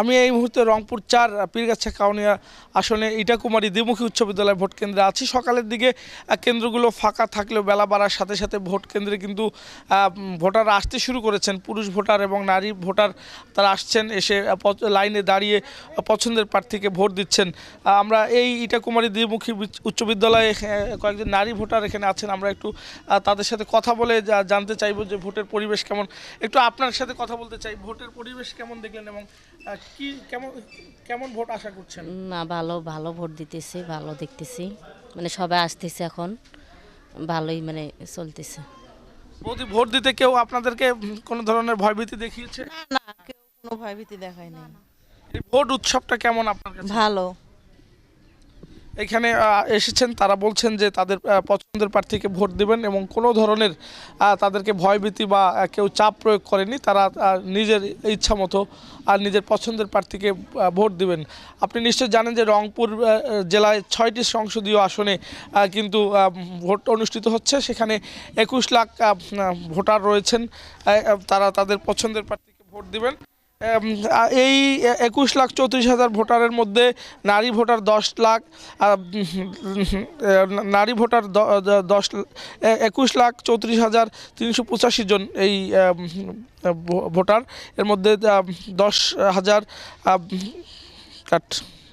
আমি এই মুহূর্তে রংপুর চার পীরগাছা কাউনিয়া আসনে ইটাকুমারী দ্বিমুখী উচ্চ বিদ্যালয় ভোট কেন্দ্রে আছি সকালের দিকে কেন্দ্রগুলো ফাঁকা থাকলেও বেলা বাড়ার সাথে সাথে ভোট কেন্দ্রে কিন্তু ভোটার আসতে শুরু করেছেন পুরুষ ভোটার এবং নারী ভোটার তারা আসছেন এসে লাইনে দাঁড়িয়ে পছন্দের প্রার্থীকে ভোট দিচ্ছেন আমরা এই ইটাকুমারী দ্বিমুখী উচ্চ বিদ্যালয়ে কয়েকজন নারী ভোটার এখানে আছেন আমরা একটু তাদের সাথে কথা বলে জানতে চাইব যে ভোটের পরিবেশ কেমন একটু আপনার সাথে কথা বলতে চাই ভোটের পরিবেশ কেমন দেখলেন এবং কি কেমন কেমন ভোট আশা করছেন না ভালো ভালো ভোট দিতেছি ভালো দেখতেছি মানে সবাই আসতেছে এখন ভালোই মানে চলতেছে বৌদি ভোট দিতে কেউ আপনাদেরকে কোনো ধরনের ভয়ভীতি দেখিয়েছে না না কেউ কোনো ভয়ভীতি দেখায়নি এই ভোট উৎসবটা কেমন আপনার কাছে ভালো এখানে এসেছেন তারা বলছেন যে তাদের পছন্দের প্রার্থীকে ভোট দেবেন এবং কোনো ধরনের তাদেরকে ভয়ভীতি বা কেউ চাপ প্রয়োগ করেনি তারা নিজের ইচ্ছা মতো আর নিজের পছন্দের প্রার্থীকে ভোট দিবেন আপনি নিশ্চয় জানেন যে রংপুর জেলায় ছয়টি সংসদীয় আসনে কিন্তু ভোট অনুষ্ঠিত হচ্ছে সেখানে একুশ লাখ ভোটার রয়েছেন তারা তাদের পছন্দের প্রার্থীকে ভোট দেবেন এই একুশ লাখ চৌত্রিশ হাজার ভোটারের মধ্যে নারী ভোটার দশ লাখ নারী ভোটার দশ একুশ লাখ চৌত্রিশ হাজার তিনশো পঁচাশি জন এই ভোটার এর মধ্যে দশ হাজার কাট